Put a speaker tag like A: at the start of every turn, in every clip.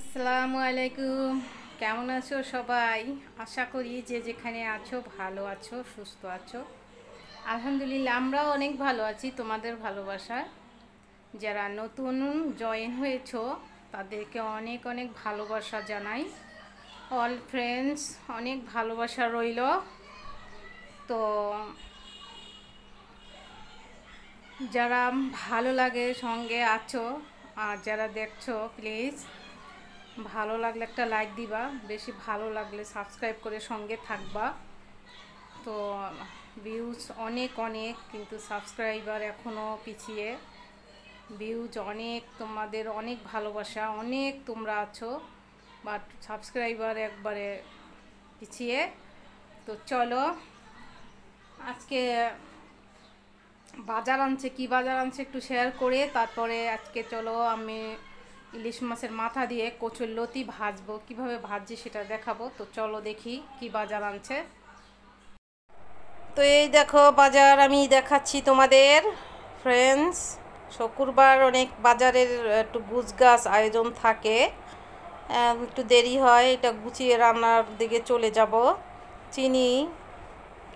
A: আসসালামু আলাইকুম কেমন আছো সবাই আশা করি যে যেখানে আছো ভালো আছো সুস্থ আছো আলহামদুলিল্লাহ আমরাও অনেক ভালো আছি তোমাদের ভালোবাসা যারা নতুন জয়েন হয়েছো তাদেরকে অনেক অনেক ভালোবাসা জানাই অল ফ্রেন্ডস অনেক ভালোবাসা রইল তো যারা ভালো লাগে সঙ্গে আছো আর যারা দেখছো প্লিজ ভালো লাগলে একটা লাইক দিবা বেশি ভালো লাগলে সাবস্ক্রাইব করে সঙ্গে থাকবা তো ভিউজ অনেক অনেক কিন্তু সাবস্ক্রাইবার এখনও পিছিয়ে ভিউজ অনেক তোমাদের অনেক ভালোবাসা অনেক তোমরা আছো বাট সাবস্ক্রাইবার একবারে পিছিয়ে তো চলো আজকে বাজার আনছে কি বাজার আনছে একটু শেয়ার করে তারপরে আজকে চলো আমি ইলিশ মাছের মাথা দিয়ে কচুর লতি ভাজবো কিভাবে ভাজছি সেটা দেখাবো তো চলো দেখি কি বাজার আনছে তো এই দেখো বাজার আমি দেখাচ্ছি তোমাদের ফ্রেন্ডস শুক্রবার অনেক বাজারের একটু গুজগাছ আয়োজন থাকে একটু দেরি হয় এটা গুছিয়ে রান্নার দিকে চলে যাব চিনি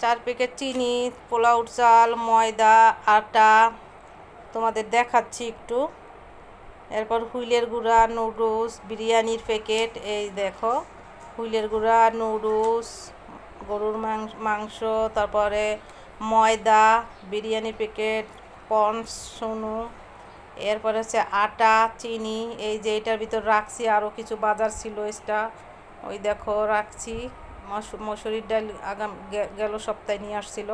A: চার প্যাকেট চিনি পোলাউট চাল ময়দা আটা তোমাদের দেখাচ্ছি একটু এরপর হুইলের গুঁড়া নুডলস বিরিয়ানির প্যাকেট এই দেখো হুইলের গুঁড়া নুডলস গরুর মাংস তারপরে ময়দা বিরিয়ানির প্যাকেট পন্স সোনু এরপরে হচ্ছে আটা চিনি এই যে এটার ভিতর রাখছি আরও কিছু বাজার ছিল এটা ওই দেখো রাখছি মসুরির ডাল আগাম গেল সপ্তাহে নিয়ে আসছিল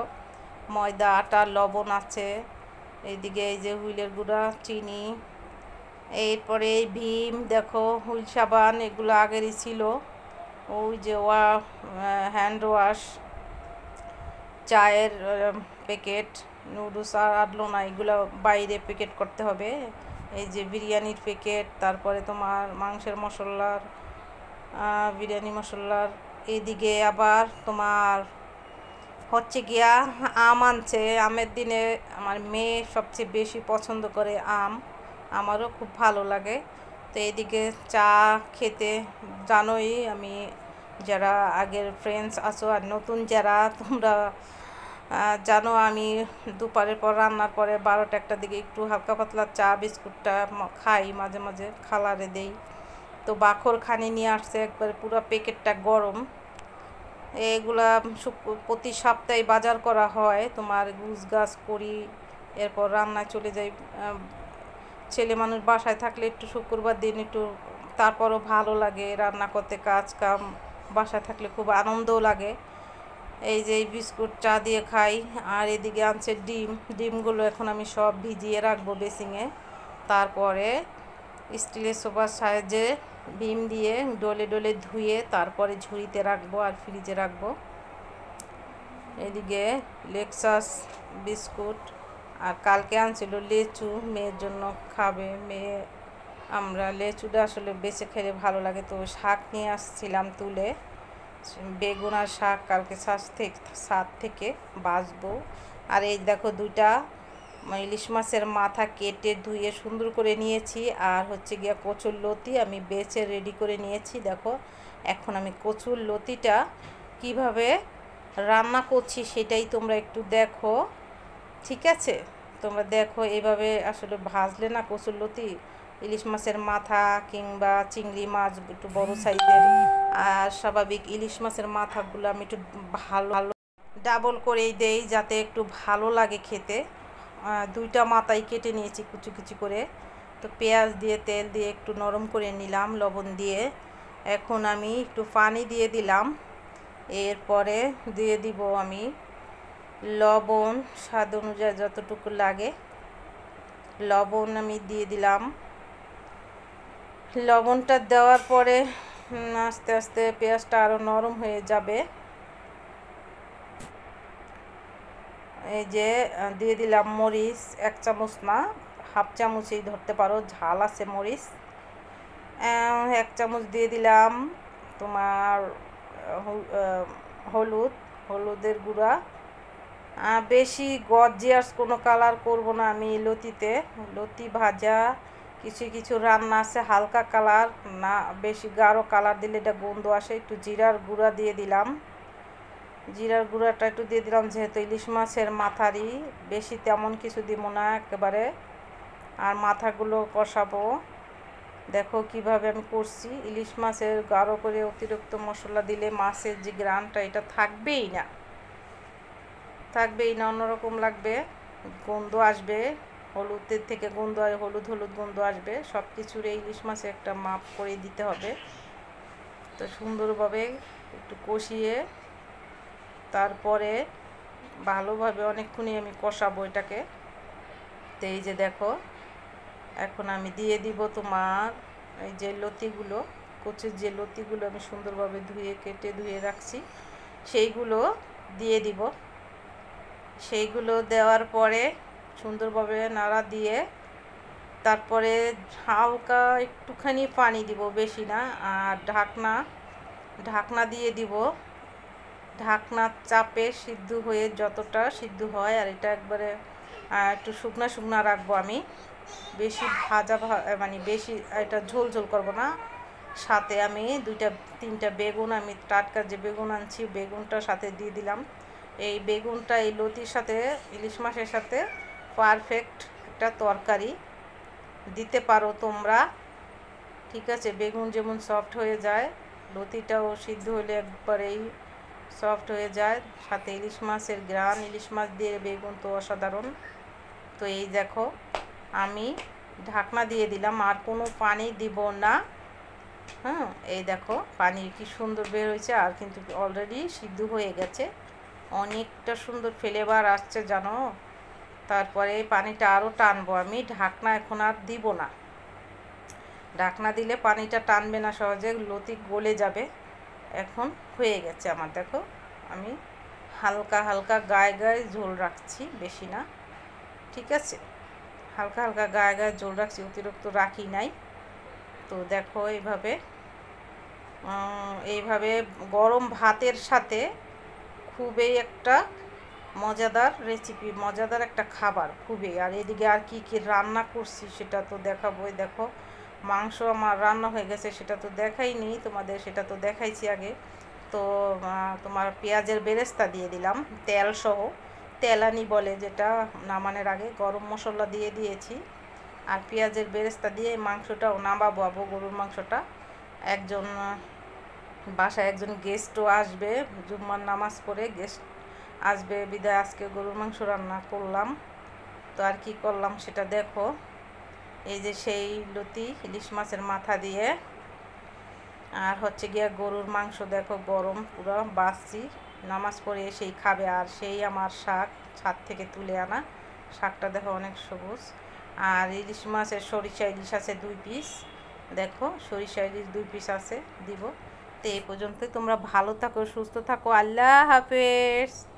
A: ময়দা আটা লবণ আছে এইদিকে এই যে হুইলের গুঁড়া চিনি এরপরে ভীম দেখো হুইল সাবান এগুলো আগেরই ছিল ওই যে ওয়া হ্যান্ড ওয়াশ চায়ের প্যাকেট নুডলস আর আটলো না এগুলো বাইরে প্যাকেট করতে হবে এই যে বিরিয়ানির প্যাকেট তারপরে তোমার মাংসের মশলার বিরিয়ানি মশলার এদিকে আবার তোমার হচ্ছে গিয়া আম আনছে আমের দিনে আমার মেয়ে সবচেয়ে বেশি পছন্দ করে আম আমারও খুব ভালো লাগে তো এদিকে চা খেতে জানোই আমি যারা আগের ফ্রেন্ডস আসো আর নতুন যারা তোমরা জানো আমি দুপারের পর রান্নার পরে বারোটা একটা দিকে একটু হালকা পাতলা চা বিস্কুটটা খাই মাঝে মাঝে খালারে দেই তো বাখর খানি নিয়ে আসছে একবার পুরো প্যাকেটটা গরম এগুলা প্রতি সপ্তাহে বাজার করা হয় তোমার গুজ গাছ করি এরপর রান্না চলে যাই ছেলে মানুষ বাসায় থাকলে একটু শুক্রবার দিন একটু তারপরও ভালো লাগে রান্না করতে কাজ কাম বাসায় থাকলে খুব আনন্দও লাগে এই যে এই বিস্কুট চা দিয়ে খাই আর এদিকে আনছে ডিম ডিমগুলো এখন আমি সব ভিজিয়ে রাখবো বেসিংয়ে তারপরে স্টিলের সোফার সাহায্যে ডিম দিয়ে ডলে ডলে ধুয়ে তারপরে ঝুড়িতে রাখবো আর ফ্রিজে রাখবো এদিকে লেকসাস বিস্কুট আর কালকে আনছিল লেচু মেয়ের জন্য খাবে মেয়ে আমরা লেচুটা আসলে বেছে খেলে ভালো লাগে তো শাক নিয়ে আসছিলাম তুলে বেগুন আর শাক কালকে শ্বাস থেকে সাত থেকে বাঁচবো আর এই দেখো দুইটা ইলিশ মাছের মাথা কেটে ধুয়ে সুন্দর করে নিয়েছি আর হচ্ছে গিয়া কচুর লতি আমি বেছে রেডি করে নিয়েছি দেখো এখন আমি কচুর লতিটা কিভাবে রান্না করছি সেটাই তোমরা একটু দেখো ঠিক আছে তোমরা দেখো এভাবে আসলে ভাজলে না লতি ইলিশ মাছের মাথা কিংবা চিংড়ি মাছ একটু বড় সাইজের আর স্বাভাবিক ইলিশ মাছের মাথাগুলো আমি একটু ভালো ভালো ডাবল করেই দেই যাতে একটু ভালো লাগে খেতে দুইটা মাথাই কেটে নিয়েছি কুচি কুচি করে তো পেঁয়াজ দিয়ে তেল দিয়ে একটু নরম করে নিলাম লবণ দিয়ে এখন আমি একটু পানি দিয়ে দিলাম এরপরে দিয়ে দিব আমি লবণ স্বাদ অনুযায়ী যতটুকু লাগে লবণ আমি দিয়ে দিলাম লবণটা দেওয়ার পরে আস্তে আস্তে পেঁয়াজটা আরও নরম হয়ে যাবে এই যে দিয়ে দিলাম মরিচ এক চামচ না হাফ চামচই ধরতে পারো ঝাল আছে মরিচ এক চামচ দিয়ে দিলাম তোমার হলুদ হলুদের গুঁড়া বেশি গজিয়াস কোনো কালার করব না আমি লতিতে লতি ভাজা কিছু কিছু রান্না আছে হালকা কালার না বেশি গাঢ় কালার দিলে এটা গন্ধ আসে একটু জিরার গুঁড়া দিয়ে দিলাম জিরার গুঁড়াটা একটু দিয়ে দিলাম যেহেতু ইলিশ মাছের মাথারই বেশি তেমন কিছু দিব না একেবারে আর মাথাগুলো কষাবো দেখো কিভাবে আমি করছি ইলিশ মাছের গাঢ় করে অতিরিক্ত মশলা দিলে মাছের যে গ্রানটা এটা থাকবেই না থাকবেই না অন্যরকম লাগবে গন্ধ আসবে হলুদের থেকে গন্ধ হলুদ হলুদ গন্ধ আসবে সব কিছুর এই ইলিশ মাছে একটা মাপ করে দিতে হবে তো সুন্দরভাবে একটু কষিয়ে তারপরে ভালোভাবে অনেকক্ষণই আমি কষাবো এটাকে তো এই যে দেখো এখন আমি দিয়ে দিব তোমার এই যে লতিগুলো কচুর যে লতিগুলো আমি সুন্দরভাবে ধুয়ে কেটে ধুয়ে রাখছি সেইগুলো দিয়ে দিব সেইগুলো দেওয়ার পরে সুন্দরভাবে নাড়া দিয়ে তারপরে হালকা একটুখানি পানি দিব বেশি না আর ঢাকনা ঢাকনা দিয়ে দিব ঢাকনা চাপে সিদ্ধ হয়ে যতটা সিদ্ধ হয় আর এটা একবারে একটু শুকনা শুকনা রাখবো আমি বেশি ভাজা মানে বেশি এটা ঝোল ঝোল করবো না সাথে আমি দুইটা তিনটা বেগুন আমি টাটকা যে বেগুন আনছি বেগুনটা সাথে দিয়ে দিলাম এই বেগুনটা এই লতির সাথে ইলিশ মাছের সাথে পারফেক্ট একটা তরকারি দিতে পারো তোমরা ঠিক আছে বেগুন যেমন সফট হয়ে যায় লতিটাও সিদ্ধ হলে একবারেই সফট হয়ে যায় সাথে ইলিশ মাছের গ্রান ইলিশ মাছ দিয়ে বেগুন তো অসাধারণ তো এই দেখো আমি ঢাকনা দিয়ে দিলাম আর কোনো পানি দিব না হ্যাঁ এই দেখো পানি কি সুন্দর বের হয়েছে আর কিন্তু অলরেডি সিদ্ধ হয়ে গেছে অনেকটা সুন্দর ফ্লেভার আসছে জানো তারপরে পানিটা আরও টানবো আমি ঢাকনা এখন আর দিব না ঢাকনা দিলে পানিটা টানবে না সহজে লতি গলে যাবে এখন হয়ে গেছে আমার দেখো আমি হালকা হালকা গায়ে গায়ে ঝোল রাখছি বেশি না ঠিক আছে হালকা হালকা গায়ে গায়ে ঝোল রাখছি অতিরিক্ত রাখি নাই তো দেখো এইভাবে এইভাবে গরম ভাতের সাথে খুবই একটা মজাদার রেসিপি মজাদার একটা খাবার খুবই আর এদিকে আর কি কি রান্না করছি সেটা তো দেখাবোই দেখো মাংস আমার রান্না হয়ে গেছে সেটা তো দেখাইনি তোমাদের সেটা তো দেখাইছি আগে তো তোমার পেঁয়াজের বেরেস্তা দিয়ে দিলাম তেল সহ তেলানি বলে যেটা নামানের আগে গরম মশলা দিয়ে দিয়েছি আর পেঁয়াজের বেরেস্তা দিয়ে মাংসটাও নামাবো গরুর মাংসটা একজন বাসায় একজন গেস্টও আসবে জুম্মার নামাজ পড়ে গেস্ট আসবে বিদায় আজকে গরুর মাংস রান্না করলাম তো আর কি করলাম সেটা দেখো এই যে সেই লতি ইলিশ মাছের মাথা দিয়ে আর হচ্ছে গিয়া গরুর মাংস দেখো গরম পুরো বাসছি নামাজ পড়ে সেই খাবে আর সেই আমার শাক ছাদ থেকে তুলে আনা শাকটা দেখো অনেক সবুজ আর ইলিশ মাছের সরিষা ইলিশ আছে দুই পিস দেখো সরিষা ইলিশ দুই পিস আছে দিব এ পর্যন্তই তোমরা ভালো থাকো সুস্থ থাকো আল্লাহ হাফেজ